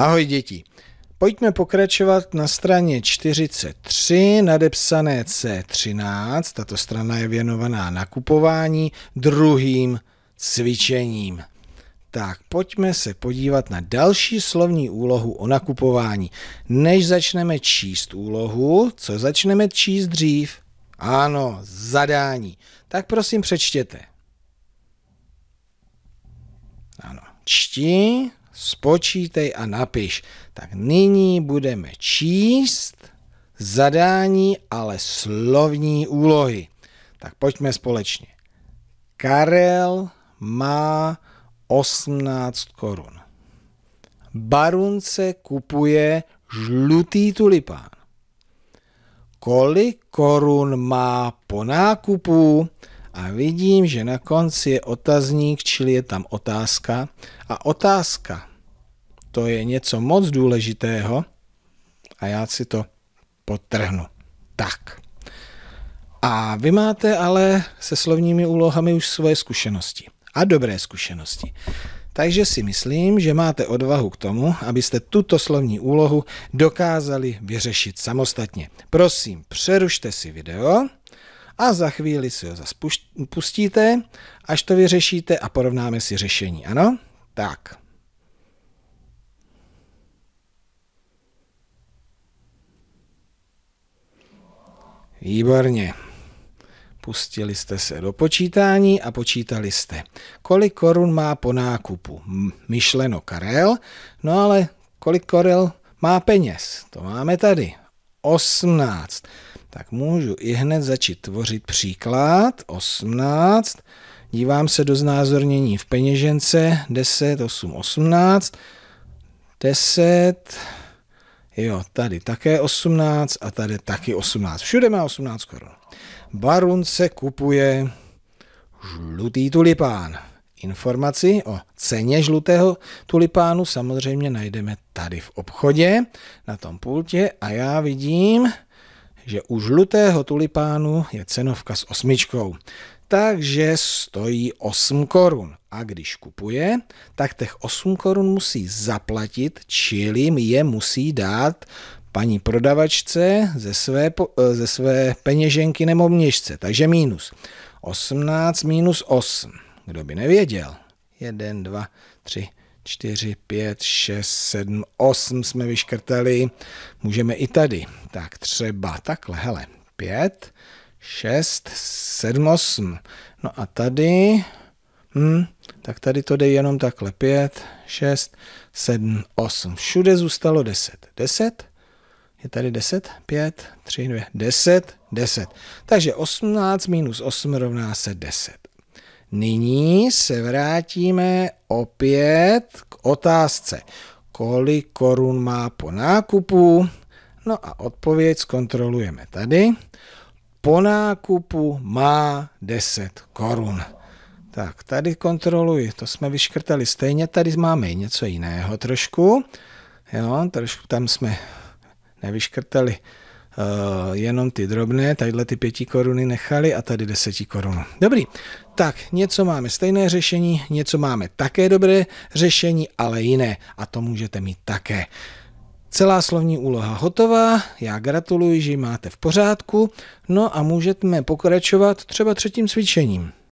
Ahoj děti. Pojďme pokračovat na straně 43, nadepsané C13. Tato strana je věnovaná nakupování druhým cvičením. Tak pojďme se podívat na další slovní úlohu o nakupování. Než začneme číst úlohu, co začneme číst dřív? Ano, zadání. Tak prosím přečtěte. Ano, čti spočítej a napiš. Tak nyní budeme číst zadání, ale slovní úlohy. Tak pojďme společně. Karel má 18 korun. Barunce kupuje žlutý tulipán. Kolik korun má po nákupu? a vidím, že na konci je otazník, čili je tam otázka. A otázka, to je něco moc důležitého a já si to potrhnu. Tak. A vy máte ale se slovními úlohami už svoje zkušenosti. A dobré zkušenosti. Takže si myslím, že máte odvahu k tomu, abyste tuto slovní úlohu dokázali vyřešit samostatně. Prosím, přerušte si video a za chvíli si ho zase pustíte, až to vyřešíte a porovnáme si řešení, ano? Tak. Výborně. Pustili jste se do počítání a počítali jste, kolik korun má po nákupu. Myšleno Karel, no ale kolik Karel má peněz? To máme tady. 18 tak můžu i hned začít tvořit příklad 18. Dívám se do znázornění v peněžence 10, 8, 18, 10, jo, tady také 18 a tady taky 18. Všude má 18 korun. Barun se kupuje žlutý tulipán. Informaci o ceně žlutého tulipánu samozřejmě najdeme tady v obchodě na tom pultě a já vidím že u žlutého tulipánu je cenovka s osmičkou, takže stojí 8 korun. A když kupuje, tak těch 8 korun musí zaplatit, čili je musí dát paní prodavačce ze své, eh, ze své peněženky nebo měžce, takže mínus. 18 minus 8. Kdo by nevěděl? 1, 2, 3, 4, 5, 6, 7, 8 jsme vyškrtali. Můžeme i tady. Tak třeba takhle, hele, 5, 6, 7, 8. No a tady, hm, tak tady to jde jenom takhle. 5, 6, 7, 8. Všude zůstalo 10. 10, je tady 10, 5, 3, 2, 10, 10. Takže 18 minus 8 rovná se 10. Nyní se vrátíme opět k otázce, kolik korun má po nákupu. No a odpověď zkontrolujeme tady. Po nákupu má 10 korun. Tak, tady kontroluji, to jsme vyškrtali stejně, tady máme něco jiného trošku. Jo, trošku tam jsme nevyškrtali uh, jenom ty drobné, tadyhle ty pěti koruny nechali a tady deseti korun. Dobrý, tak něco máme stejné řešení, něco máme také dobré řešení, ale jiné. A to můžete mít také. Celá slovní úloha hotová, já gratuluji, že ji máte v pořádku, no a můžeme pokračovat třeba třetím cvičením.